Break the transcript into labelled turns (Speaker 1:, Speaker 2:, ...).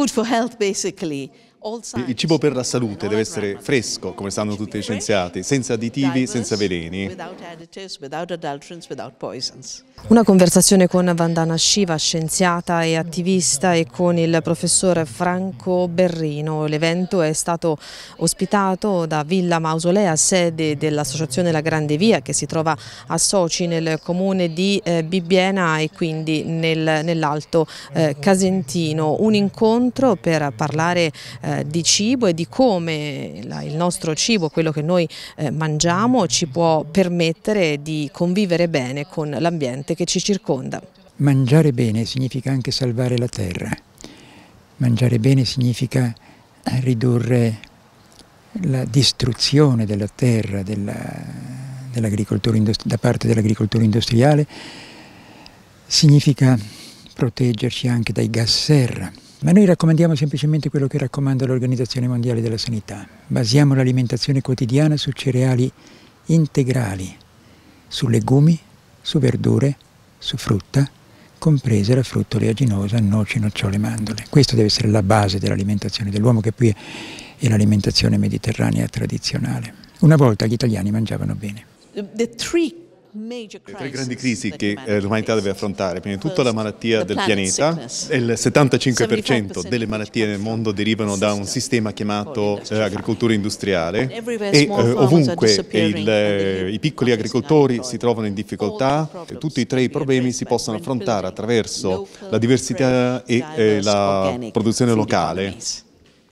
Speaker 1: food for health, basically. Il
Speaker 2: cibo per la salute deve essere fresco, come sanno tutti gli scienziati, senza additivi, senza veleni.
Speaker 1: Una conversazione con Vandana Shiva, scienziata e attivista, e con il professor Franco Berrino. L'evento è stato ospitato da Villa Mausolea, sede dell'associazione La Grande Via, che si trova a Soci nel comune di eh, Bibbiena e quindi nel, nell'Alto eh, Casentino. Un incontro per parlare eh, eh, di cibo e di come la, il nostro cibo, quello che noi eh, mangiamo, ci può permettere di convivere bene con l'ambiente che ci circonda.
Speaker 3: Mangiare bene significa anche salvare la terra, mangiare bene significa eh, ridurre la distruzione della terra della, dell da parte dell'agricoltura industriale significa proteggerci anche dai gas serra. Ma noi raccomandiamo semplicemente quello che raccomanda l'Organizzazione Mondiale della Sanità. Basiamo l'alimentazione quotidiana su cereali integrali, su legumi, su verdure, su frutta, comprese la frutta oleaginosa, noci, nocciole, mandorle. Questa deve essere la base dell'alimentazione dell'uomo che qui è l'alimentazione mediterranea tradizionale. Una volta gli italiani mangiavano bene.
Speaker 1: The trick le
Speaker 2: tre grandi crisi che eh, l'umanità deve affrontare, prima di tutto la malattia del pianeta, il 75% delle malattie nel mondo derivano da un sistema chiamato eh, agricoltura industriale e eh, ovunque il, i piccoli agricoltori si trovano in difficoltà, tutti e tre i problemi si possono affrontare attraverso la diversità e la produzione locale.